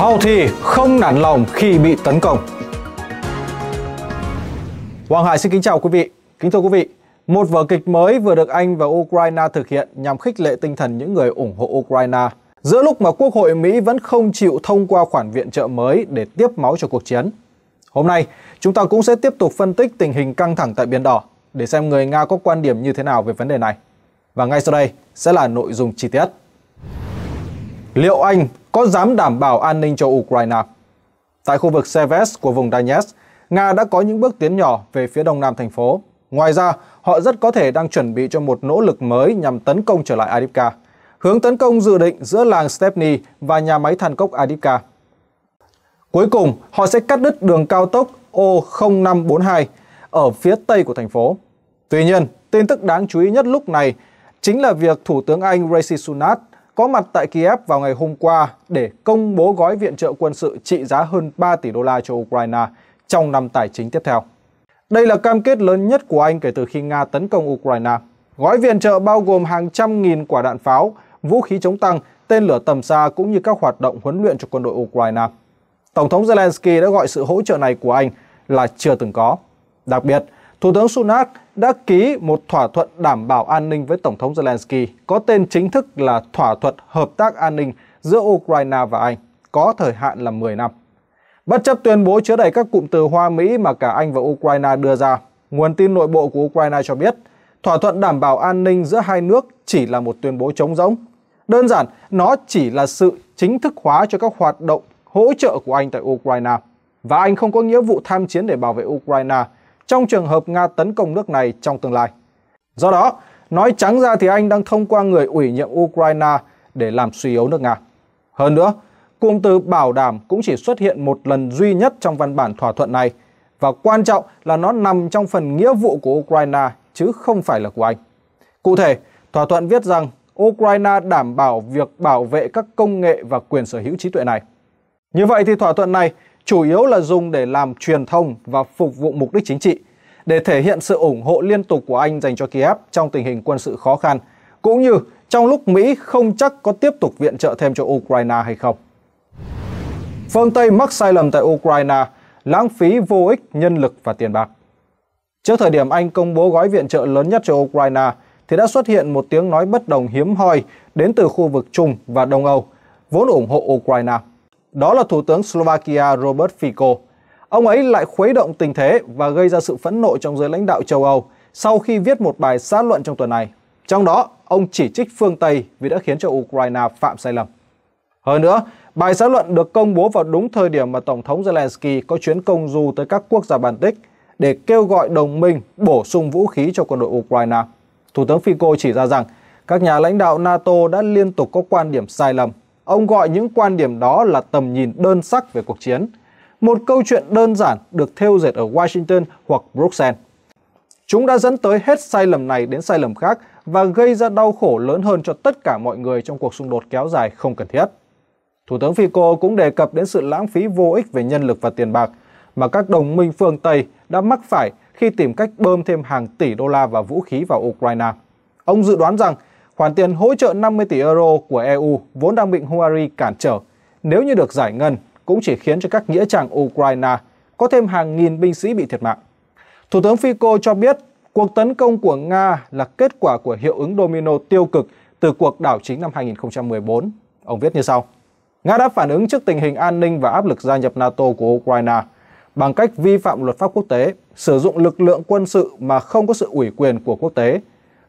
Houthi không nản lòng khi bị tấn công. Hoàng Hải xin kính chào quý vị. Kính thưa quý vị, một vở kịch mới vừa được Anh và Ukraine thực hiện nhằm khích lệ tinh thần những người ủng hộ Ukraine. Giữa lúc mà Quốc hội Mỹ vẫn không chịu thông qua khoản viện trợ mới để tiếp máu cho cuộc chiến. Hôm nay, chúng ta cũng sẽ tiếp tục phân tích tình hình căng thẳng tại Biển Đỏ để xem người Nga có quan điểm như thế nào về vấn đề này. Và ngay sau đây sẽ là nội dung chi tiết liệu Anh có dám đảm bảo an ninh cho Ukraine? Tại khu vực Seves của vùng Donetsk, Nga đã có những bước tiến nhỏ về phía đông nam thành phố. Ngoài ra, họ rất có thể đang chuẩn bị cho một nỗ lực mới nhằm tấn công trở lại Adivka. Hướng tấn công dự định giữa làng Stepny và nhà máy than cốc Adivka. Cuối cùng, họ sẽ cắt đứt đường cao tốc O0542 ở phía tây của thành phố. Tuy nhiên, tin tức đáng chú ý nhất lúc này chính là việc Thủ tướng Anh Rishi Sunak có mặt tại Kiev vào ngày hôm qua để công bố gói viện trợ quân sự trị giá hơn 3 tỷ đô la cho Ukraine trong năm tài chính tiếp theo. Đây là cam kết lớn nhất của Anh kể từ khi Nga tấn công Ukraine. Gói viện trợ bao gồm hàng trăm nghìn quả đạn pháo, vũ khí chống tăng, tên lửa tầm xa cũng như các hoạt động huấn luyện cho quân đội Ukraine. Tổng thống Zelensky đã gọi sự hỗ trợ này của Anh là chưa từng có. Đặc biệt, Thủ tướng Sunak đã ký một thỏa thuận đảm bảo an ninh với Tổng thống Zelensky, có tên chính thức là Thỏa thuận Hợp tác An ninh giữa Ukraine và Anh, có thời hạn là 10 năm. Bất chấp tuyên bố chứa đầy các cụm từ Hoa Mỹ mà cả Anh và Ukraine đưa ra, nguồn tin nội bộ của Ukraine cho biết, thỏa thuận đảm bảo an ninh giữa hai nước chỉ là một tuyên bố trống rỗng. Đơn giản, nó chỉ là sự chính thức hóa cho các hoạt động hỗ trợ của Anh tại Ukraine. Và Anh không có nghĩa vụ tham chiến để bảo vệ Ukraine – trong trường hợp Nga tấn công nước này trong tương lai. Do đó, nói trắng ra thì Anh đang thông qua người ủy nhiệm Ukraine để làm suy yếu nước Nga. Hơn nữa, cụm từ bảo đảm cũng chỉ xuất hiện một lần duy nhất trong văn bản thỏa thuận này và quan trọng là nó nằm trong phần nghĩa vụ của Ukraine chứ không phải là của Anh. Cụ thể, thỏa thuận viết rằng Ukraine đảm bảo việc bảo vệ các công nghệ và quyền sở hữu trí tuệ này. Như vậy thì thỏa thuận này chủ yếu là dùng để làm truyền thông và phục vụ mục đích chính trị, để thể hiện sự ủng hộ liên tục của Anh dành cho Kiev trong tình hình quân sự khó khăn, cũng như trong lúc Mỹ không chắc có tiếp tục viện trợ thêm cho Ukraine hay không. Phương Tây mắc sai lầm tại Ukraine, lãng phí vô ích nhân lực và tiền bạc. Trước thời điểm Anh công bố gói viện trợ lớn nhất cho Ukraine, thì đã xuất hiện một tiếng nói bất đồng hiếm hoi đến từ khu vực Trung và Đông Âu, vốn ủng hộ Ukraine đó là Thủ tướng Slovakia Robert Fico. Ông ấy lại khuấy động tình thế và gây ra sự phẫn nộ trong giới lãnh đạo châu Âu sau khi viết một bài xã luận trong tuần này. Trong đó, ông chỉ trích phương Tây vì đã khiến cho Ukraine phạm sai lầm. Hơn nữa, bài xã luận được công bố vào đúng thời điểm mà Tổng thống Zelensky có chuyến công du tới các quốc gia Baltic để kêu gọi đồng minh bổ sung vũ khí cho quân đội Ukraine. Thủ tướng Fico chỉ ra rằng các nhà lãnh đạo NATO đã liên tục có quan điểm sai lầm Ông gọi những quan điểm đó là tầm nhìn đơn sắc về cuộc chiến. Một câu chuyện đơn giản được thêu dệt ở Washington hoặc Bruxelles. Chúng đã dẫn tới hết sai lầm này đến sai lầm khác và gây ra đau khổ lớn hơn cho tất cả mọi người trong cuộc xung đột kéo dài không cần thiết. Thủ tướng Fico cũng đề cập đến sự lãng phí vô ích về nhân lực và tiền bạc mà các đồng minh phương Tây đã mắc phải khi tìm cách bơm thêm hàng tỷ đô la và vũ khí vào Ukraine. Ông dự đoán rằng Khoản tiền hỗ trợ 50 tỷ euro của EU vốn đang bị Hungary cản trở, nếu như được giải ngân cũng chỉ khiến cho các nghĩa trang Ukraine có thêm hàng nghìn binh sĩ bị thiệt mạng. Thủ tướng Fico cho biết cuộc tấn công của Nga là kết quả của hiệu ứng domino tiêu cực từ cuộc đảo chính năm 2014. Ông viết như sau. Nga đã phản ứng trước tình hình an ninh và áp lực gia nhập NATO của Ukraine bằng cách vi phạm luật pháp quốc tế, sử dụng lực lượng quân sự mà không có sự ủy quyền của quốc tế.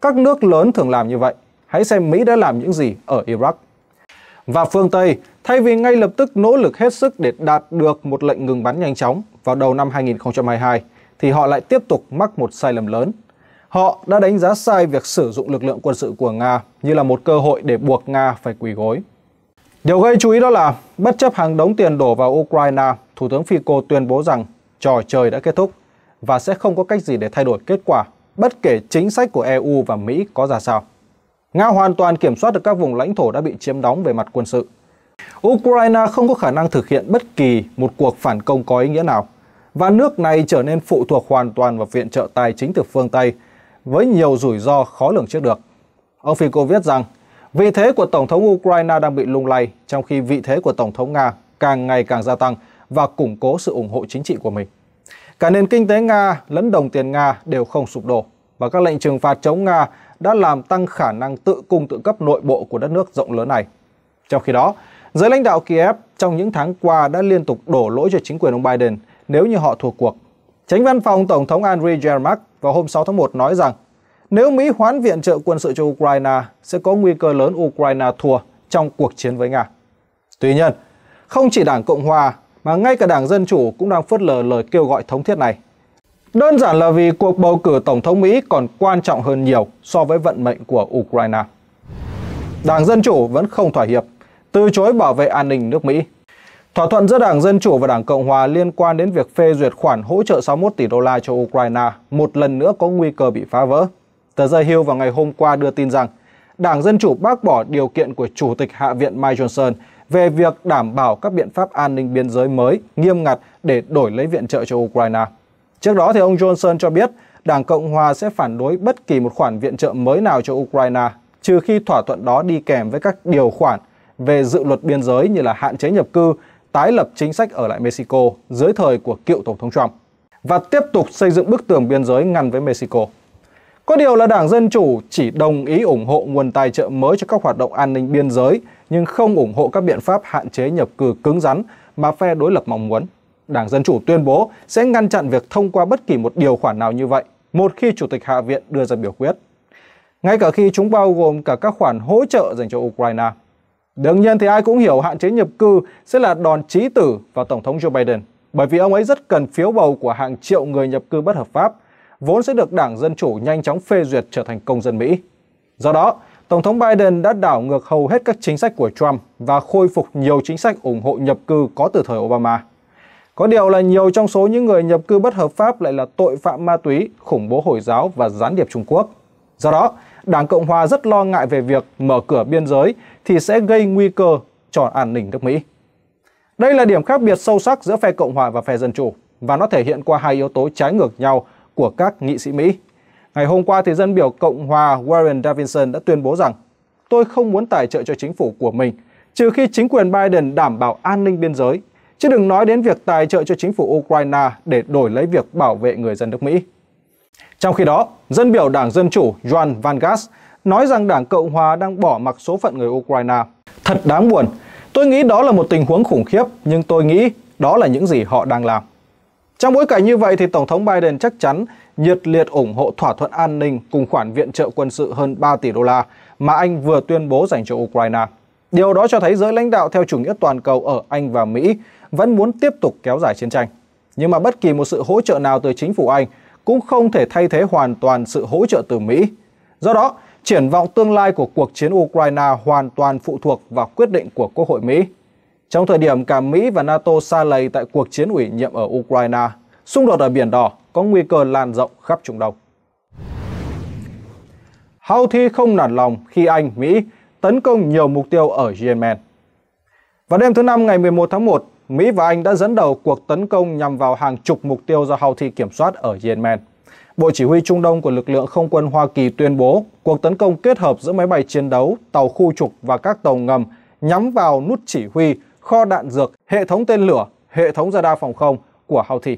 Các nước lớn thường làm như vậy hãy xem Mỹ đã làm những gì ở Iraq. Và phương Tây, thay vì ngay lập tức nỗ lực hết sức để đạt được một lệnh ngừng bắn nhanh chóng vào đầu năm 2022, thì họ lại tiếp tục mắc một sai lầm lớn. Họ đã đánh giá sai việc sử dụng lực lượng quân sự của Nga như là một cơ hội để buộc Nga phải quỳ gối. Điều gây chú ý đó là, bất chấp hàng đống tiền đổ vào Ukraine, Thủ tướng Fico tuyên bố rằng trò chơi đã kết thúc và sẽ không có cách gì để thay đổi kết quả, bất kể chính sách của EU và Mỹ có ra sao. Nga hoàn toàn kiểm soát được các vùng lãnh thổ đã bị chiếm đóng về mặt quân sự. Ukraine không có khả năng thực hiện bất kỳ một cuộc phản công có ý nghĩa nào, và nước này trở nên phụ thuộc hoàn toàn vào viện trợ tài chính từ phương Tây, với nhiều rủi ro khó lường trước được. Ông Fico viết rằng, vị thế của Tổng thống Ukraine đang bị lung lay, trong khi vị thế của Tổng thống Nga càng ngày càng gia tăng và củng cố sự ủng hộ chính trị của mình. Cả nền kinh tế Nga lẫn đồng tiền Nga đều không sụp đổ, và các lệnh trừng phạt chống Nga đã làm tăng khả năng tự cung tự cấp nội bộ của đất nước rộng lớn này. Trong khi đó, giới lãnh đạo Kiev trong những tháng qua đã liên tục đổ lỗi cho chính quyền ông Biden nếu như họ thua cuộc. Tránh văn phòng Tổng thống Andriy Yermak vào hôm 6 tháng 1 nói rằng nếu Mỹ hoãn viện trợ quân sự cho Ukraine sẽ có nguy cơ lớn Ukraine thua trong cuộc chiến với Nga. Tuy nhiên, không chỉ Đảng Cộng Hòa mà ngay cả Đảng Dân Chủ cũng đang phớt lờ lời kêu gọi thống thiết này. Đơn giản là vì cuộc bầu cử Tổng thống Mỹ còn quan trọng hơn nhiều so với vận mệnh của Ukraine. Đảng Dân Chủ vẫn không thỏa hiệp, từ chối bảo vệ an ninh nước Mỹ. Thỏa thuận giữa Đảng Dân Chủ và Đảng Cộng Hòa liên quan đến việc phê duyệt khoản hỗ trợ 61 tỷ đô la cho Ukraine một lần nữa có nguy cơ bị phá vỡ. Tờ The Hill vào ngày hôm qua đưa tin rằng Đảng Dân Chủ bác bỏ điều kiện của Chủ tịch Hạ viện Mike Johnson về việc đảm bảo các biện pháp an ninh biên giới mới nghiêm ngặt để đổi lấy viện trợ cho Ukraine. Trước đó thì ông Johnson cho biết Đảng Cộng hòa sẽ phản đối bất kỳ một khoản viện trợ mới nào cho Ukraine trừ khi thỏa thuận đó đi kèm với các điều khoản về dự luật biên giới như là hạn chế nhập cư, tái lập chính sách ở lại Mexico dưới thời của cựu tổng thống Trump và tiếp tục xây dựng bức tường biên giới ngăn với Mexico. Có điều là Đảng Dân Chủ chỉ đồng ý ủng hộ nguồn tài trợ mới cho các hoạt động an ninh biên giới nhưng không ủng hộ các biện pháp hạn chế nhập cư cứng rắn mà phe đối lập mong muốn. Đảng Dân Chủ tuyên bố sẽ ngăn chặn việc thông qua bất kỳ một điều khoản nào như vậy một khi Chủ tịch Hạ viện đưa ra biểu quyết, ngay cả khi chúng bao gồm cả các khoản hỗ trợ dành cho Ukraine. Đương nhiên thì ai cũng hiểu hạn chế nhập cư sẽ là đòn chí tử vào Tổng thống Joe Biden, bởi vì ông ấy rất cần phiếu bầu của hàng triệu người nhập cư bất hợp pháp, vốn sẽ được Đảng Dân Chủ nhanh chóng phê duyệt trở thành công dân Mỹ. Do đó, Tổng thống Biden đã đảo ngược hầu hết các chính sách của Trump và khôi phục nhiều chính sách ủng hộ nhập cư có từ thời Obama. Có điều là nhiều trong số những người nhập cư bất hợp pháp lại là tội phạm ma túy, khủng bố Hồi giáo và gián điệp Trung Quốc. Do đó, Đảng Cộng Hòa rất lo ngại về việc mở cửa biên giới thì sẽ gây nguy cơ cho an ninh nước Mỹ. Đây là điểm khác biệt sâu sắc giữa phe Cộng Hòa và phe Dân Chủ và nó thể hiện qua hai yếu tố trái ngược nhau của các nghị sĩ Mỹ. Ngày hôm qua thì dân biểu Cộng Hòa Warren Davidson đã tuyên bố rằng tôi không muốn tài trợ cho chính phủ của mình trừ khi chính quyền Biden đảm bảo an ninh biên giới chứ đừng nói đến việc tài trợ cho chính phủ Ukraine để đổi lấy việc bảo vệ người dân nước Mỹ. Trong khi đó, dân biểu Đảng Dân Chủ John Van Gas nói rằng Đảng Cộng Hòa đang bỏ mặc số phận người Ukraine. Thật đáng buồn. Tôi nghĩ đó là một tình huống khủng khiếp, nhưng tôi nghĩ đó là những gì họ đang làm. Trong bối cảnh như vậy thì Tổng thống Biden chắc chắn nhiệt liệt ủng hộ thỏa thuận an ninh cùng khoản viện trợ quân sự hơn 3 tỷ đô la mà Anh vừa tuyên bố dành cho Ukraine. Điều đó cho thấy giới lãnh đạo theo chủ nghĩa toàn cầu ở Anh và Mỹ vẫn muốn tiếp tục kéo dài chiến tranh. Nhưng mà bất kỳ một sự hỗ trợ nào từ chính phủ Anh cũng không thể thay thế hoàn toàn sự hỗ trợ từ Mỹ. Do đó, triển vọng tương lai của cuộc chiến Ukraine hoàn toàn phụ thuộc vào quyết định của Quốc hội Mỹ. Trong thời điểm cả Mỹ và NATO xa lầy tại cuộc chiến ủy nhiệm ở Ukraine, xung đột ở Biển Đỏ có nguy cơ lan rộng khắp Trung Đông. Houthi không nản lòng khi Anh, Mỹ tấn công nhiều mục tiêu ở Yemen. Vào đêm thứ Năm ngày 11 tháng 1, Mỹ và Anh đã dẫn đầu cuộc tấn công nhằm vào hàng chục mục tiêu do Houthi kiểm soát ở Yemen. Bộ Chỉ huy Trung Đông của lực lượng không quân Hoa Kỳ tuyên bố cuộc tấn công kết hợp giữa máy bay chiến đấu, tàu khu trục và các tàu ngầm nhắm vào nút chỉ huy, kho đạn dược, hệ thống tên lửa, hệ thống radar phòng không của Houthi.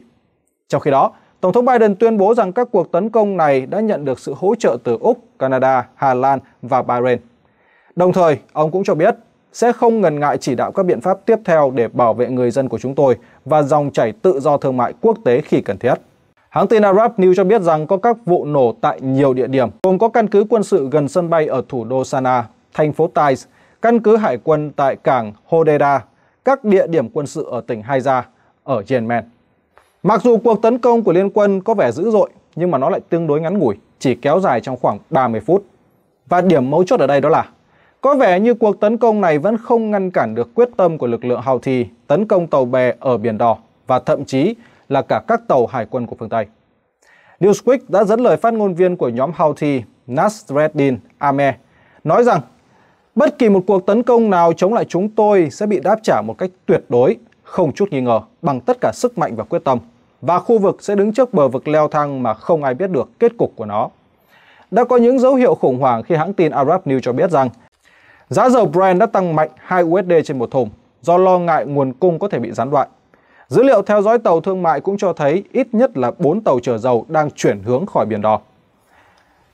Trong khi đó, Tổng thống Biden tuyên bố rằng các cuộc tấn công này đã nhận được sự hỗ trợ từ Úc, Canada, Hà Lan và Bahrain. Đồng thời, ông cũng cho biết sẽ không ngần ngại chỉ đạo các biện pháp tiếp theo để bảo vệ người dân của chúng tôi và dòng chảy tự do thương mại quốc tế khi cần thiết. Hãng tin Arab News cho biết rằng có các vụ nổ tại nhiều địa điểm, gồm có căn cứ quân sự gần sân bay ở thủ đô Sana, thành phố Taiz, căn cứ hải quân tại cảng Hodeida, các địa điểm quân sự ở tỉnh Haiza, ở Yemen. Mặc dù cuộc tấn công của liên quân có vẻ dữ dội, nhưng mà nó lại tương đối ngắn ngủi, chỉ kéo dài trong khoảng 30 phút. Và điểm mấu chốt ở đây đó là có vẻ như cuộc tấn công này vẫn không ngăn cản được quyết tâm của lực lượng Houthi tấn công tàu bè ở Biển Đỏ và thậm chí là cả các tàu hải quân của phương Tây. Newsweek đã dẫn lời phát ngôn viên của nhóm Houthi Nasreddin Ahmed nói rằng bất kỳ một cuộc tấn công nào chống lại chúng tôi sẽ bị đáp trả một cách tuyệt đối, không chút nghi ngờ, bằng tất cả sức mạnh và quyết tâm và khu vực sẽ đứng trước bờ vực leo thang mà không ai biết được kết cục của nó. Đã có những dấu hiệu khủng hoảng khi hãng tin Arab News cho biết rằng Giá dầu Brent đã tăng mạnh 2 USD trên một thùng do lo ngại nguồn cung có thể bị gián đoạn. Dữ liệu theo dõi tàu thương mại cũng cho thấy ít nhất là 4 tàu chở dầu đang chuyển hướng khỏi Biển Đỏ.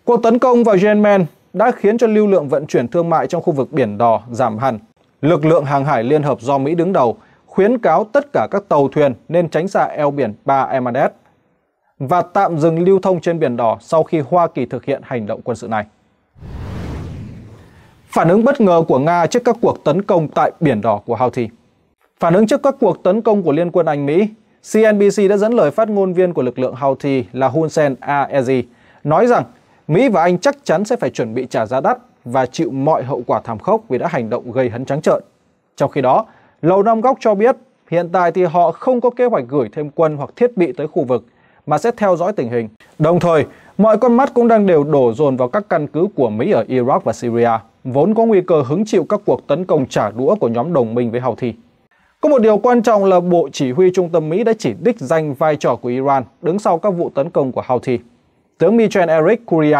Cuộc tấn công vào Yemen đã khiến cho lưu lượng vận chuyển thương mại trong khu vực Biển Đỏ giảm hẳn. Lực lượng hàng hải liên hợp do Mỹ đứng đầu khuyến cáo tất cả các tàu thuyền nên tránh xa eo biển Ba Emades và tạm dừng lưu thông trên Biển Đỏ sau khi Hoa Kỳ thực hiện hành động quân sự này phản ứng bất ngờ của Nga trước các cuộc tấn công tại Biển Đỏ của Houthi. Phản ứng trước các cuộc tấn công của Liên quân Anh Mỹ, CNBC đã dẫn lời phát ngôn viên của lực lượng Houthi là Hun Sen Aezi, nói rằng Mỹ và Anh chắc chắn sẽ phải chuẩn bị trả giá đắt và chịu mọi hậu quả thảm khốc vì đã hành động gây hấn trắng trợn. Trong khi đó, Lầu Năm Góc cho biết hiện tại thì họ không có kế hoạch gửi thêm quân hoặc thiết bị tới khu vực mà sẽ theo dõi tình hình. Đồng thời, mọi con mắt cũng đang đều đổ dồn vào các căn cứ của Mỹ ở Iraq và Syria vốn có nguy cơ hứng chịu các cuộc tấn công trả đũa của nhóm đồng minh với Houthi. Có một điều quan trọng là Bộ Chỉ huy Trung tâm Mỹ đã chỉ đích danh vai trò của Iran đứng sau các vụ tấn công của Houthi. Tướng Michel Eric Curia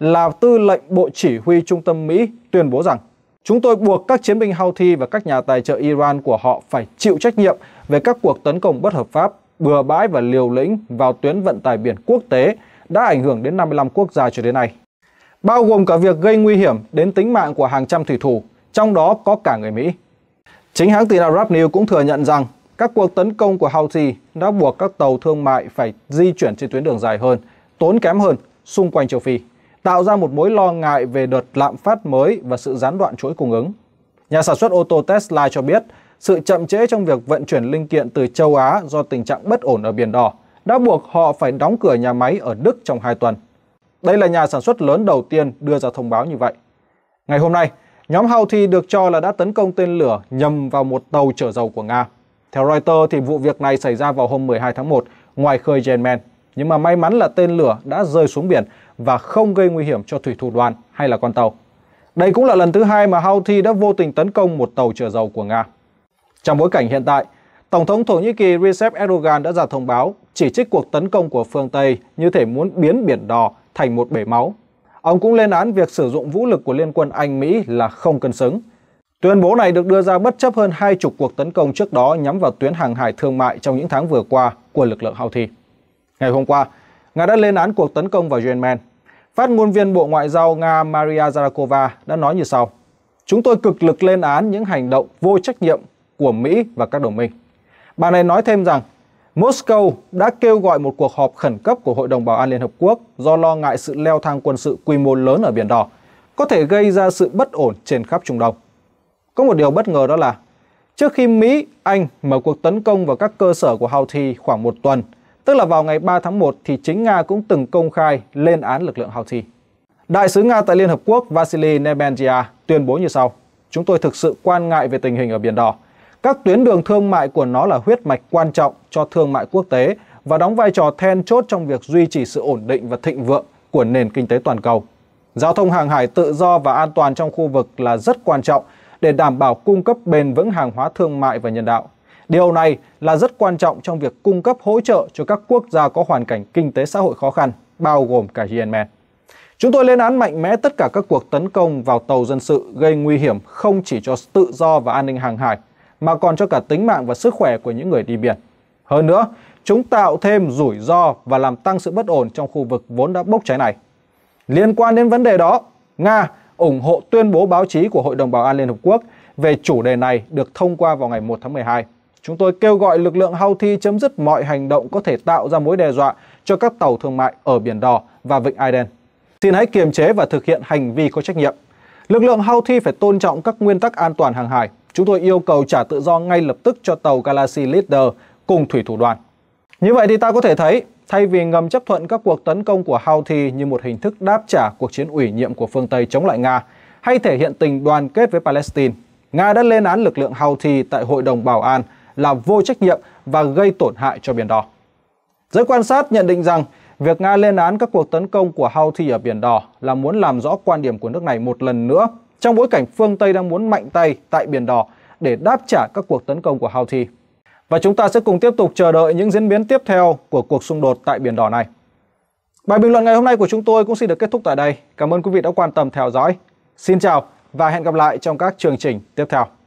là tư lệnh Bộ Chỉ huy Trung tâm Mỹ tuyên bố rằng Chúng tôi buộc các chiến binh Houthi và các nhà tài trợ Iran của họ phải chịu trách nhiệm về các cuộc tấn công bất hợp pháp, bừa bãi và liều lĩnh vào tuyến vận tải biển quốc tế đã ảnh hưởng đến 55 quốc gia cho đến nay bao gồm cả việc gây nguy hiểm đến tính mạng của hàng trăm thủy thủ, trong đó có cả người Mỹ. Chính hãng tin Arab News cũng thừa nhận rằng các cuộc tấn công của Houthi đã buộc các tàu thương mại phải di chuyển trên tuyến đường dài hơn, tốn kém hơn xung quanh châu Phi, tạo ra một mối lo ngại về đợt lạm phát mới và sự gián đoạn chuỗi cung ứng. Nhà sản xuất ô tô Tesla cho biết, sự chậm trễ trong việc vận chuyển linh kiện từ châu Á do tình trạng bất ổn ở Biển Đỏ đã buộc họ phải đóng cửa nhà máy ở Đức trong 2 tuần. Đây là nhà sản xuất lớn đầu tiên đưa ra thông báo như vậy. Ngày hôm nay, nhóm Houthi được cho là đã tấn công tên lửa nhầm vào một tàu chở dầu của Nga. Theo Reuters thì vụ việc này xảy ra vào hôm 12 tháng 1 ngoài khơi Yemen, nhưng mà may mắn là tên lửa đã rơi xuống biển và không gây nguy hiểm cho thủy thủ đoàn hay là con tàu. Đây cũng là lần thứ hai mà Houthi đã vô tình tấn công một tàu chở dầu của Nga. Trong bối cảnh hiện tại, Tổng thống Thổ Nhĩ Kỳ Recep Erdogan đã ra thông báo chỉ trích cuộc tấn công của phương Tây như thể muốn biến Biển Đỏ thành một bể máu. Ông cũng lên án việc sử dụng vũ lực của Liên quân Anh-Mỹ là không cân xứng. Tuyên bố này được đưa ra bất chấp hơn hai chục cuộc tấn công trước đó nhắm vào tuyến hàng hải thương mại trong những tháng vừa qua của lực lượng Houthi. Ngày hôm qua, Nga đã lên án cuộc tấn công vào Yemen. Phát ngôn viên Bộ Ngoại giao Nga Maria Zarakova đã nói như sau. Chúng tôi cực lực lên án những hành động vô trách nhiệm của Mỹ và các đồng minh. Bà này nói thêm rằng Moscow đã kêu gọi một cuộc họp khẩn cấp của Hội đồng Bảo an Liên Hợp Quốc do lo ngại sự leo thang quân sự quy mô lớn ở Biển Đỏ có thể gây ra sự bất ổn trên khắp Trung Đông. Có một điều bất ngờ đó là trước khi Mỹ, Anh mở cuộc tấn công vào các cơ sở của Houthi khoảng một tuần, tức là vào ngày 3 tháng 1 thì chính Nga cũng từng công khai lên án lực lượng Houthi. Đại sứ Nga tại Liên Hợp Quốc Vasily Nebensia tuyên bố như sau: Chúng tôi thực sự quan ngại về tình hình ở Biển Đỏ các tuyến đường thương mại của nó là huyết mạch quan trọng cho thương mại quốc tế và đóng vai trò then chốt trong việc duy trì sự ổn định và thịnh vượng của nền kinh tế toàn cầu. Giao thông hàng hải tự do và an toàn trong khu vực là rất quan trọng để đảm bảo cung cấp bền vững hàng hóa thương mại và nhân đạo. Điều này là rất quan trọng trong việc cung cấp hỗ trợ cho các quốc gia có hoàn cảnh kinh tế xã hội khó khăn, bao gồm cả Yemen. Chúng tôi lên án mạnh mẽ tất cả các cuộc tấn công vào tàu dân sự gây nguy hiểm không chỉ cho tự do và an ninh hàng hải mà còn cho cả tính mạng và sức khỏe của những người đi biển. Hơn nữa, chúng tạo thêm rủi ro và làm tăng sự bất ổn trong khu vực vốn đã bốc cháy này. Liên quan đến vấn đề đó, Nga ủng hộ tuyên bố báo chí của Hội đồng Bảo an Liên Hợp Quốc về chủ đề này được thông qua vào ngày 1 tháng 12. Chúng tôi kêu gọi lực lượng Houthi chấm dứt mọi hành động có thể tạo ra mối đe dọa cho các tàu thương mại ở Biển Đỏ và Vịnh Aden. Xin hãy kiềm chế và thực hiện hành vi có trách nhiệm. Lực lượng Houthi phải tôn trọng các nguyên tắc an toàn hàng hải, Chúng tôi yêu cầu trả tự do ngay lập tức cho tàu Galaxy Leader cùng thủy thủ đoàn. Như vậy thì ta có thể thấy, thay vì ngầm chấp thuận các cuộc tấn công của Houthi như một hình thức đáp trả cuộc chiến ủy nhiệm của phương Tây chống lại Nga, hay thể hiện tình đoàn kết với Palestine, Nga đã lên án lực lượng Houthi tại Hội đồng Bảo an là vô trách nhiệm và gây tổn hại cho Biển Đỏ. Giới quan sát nhận định rằng việc Nga lên án các cuộc tấn công của Houthi ở Biển Đỏ là muốn làm rõ quan điểm của nước này một lần nữa trong bối cảnh phương Tây đang muốn mạnh tay tại Biển Đỏ để đáp trả các cuộc tấn công của Houthi. Và chúng ta sẽ cùng tiếp tục chờ đợi những diễn biến tiếp theo của cuộc xung đột tại Biển Đỏ này. Bài bình luận ngày hôm nay của chúng tôi cũng xin được kết thúc tại đây. Cảm ơn quý vị đã quan tâm theo dõi. Xin chào và hẹn gặp lại trong các chương trình tiếp theo.